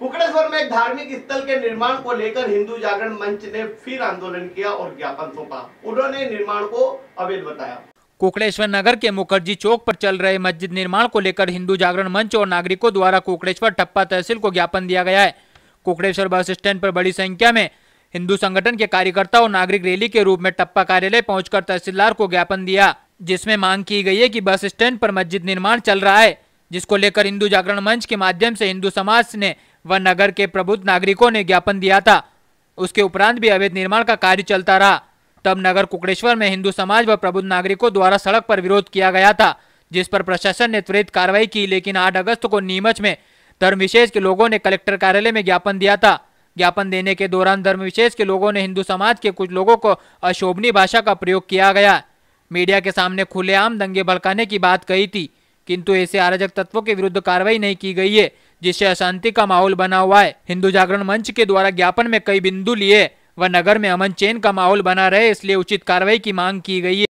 कुकड़ेश्वर में एक धार्मिक स्थल के निर्माण को लेकर हिंदू जागरण मंच ने फिर आंदोलन किया और ज्ञापन सौंपा उन्होंने निर्माण को अवैध बताया कोकड़ेश्वर नगर के मुखर्जी चौक पर चल रहे मस्जिद निर्माण को लेकर हिंदू जागरण मंच और नागरिकों द्वारा कोकड़ेश्वर टप्पा तहसील को ज्ञापन दिया गया है कोकड़ेश्वर बस स्टैंड पर बड़ी संख्या में हिंदू संगठन के कार्यकर्ता और नागरिक रैली के रूप में टप्पा कार्यालय पहुंचकर तहसीलदार को ज्ञापन दिया जिसमें मांग की गई है की बस स्टैंड पर मस्जिद निर्माण चल रहा है जिसको लेकर हिंदू जागरण मंच के माध्यम से हिंदू समाज ने व नगर के प्रबुद्ध नागरिकों ने ज्ञापन दिया था उसके उपरांत भी अवैध निर्माण का कार्य चलता रहा तब नगर कुकड़ेश्वर में हिंदू समाज व प्रबुद्ध नागरिकों द्वारा सड़क पर विरोध किया गया था जिस पर प्रशासन ने त्वरित कार्रवाई की लेकिन आठ अगस्त को नीमच में धर्म विशेष के लोगों ने कलेक्टर कार्यालय में ज्ञापन दिया था ज्ञापन देने के दौरान धर्म विशेष के लोगों ने हिंदू समाज के कुछ लोगों को अशोभनीय भाषा का प्रयोग किया गया मीडिया के सामने खुलेआम दंगे भड़काने की बात कही थी किंतु ऐसे अराजक तत्वों के विरुद्ध कार्रवाई नहीं की गई है जिससे अशांति का माहौल बना हुआ है हिंदू जागरण मंच के द्वारा ज्ञापन में कई बिंदु लिए व नगर में अमन चैन का माहौल बना रहे इसलिए उचित कार्रवाई की मांग की गई है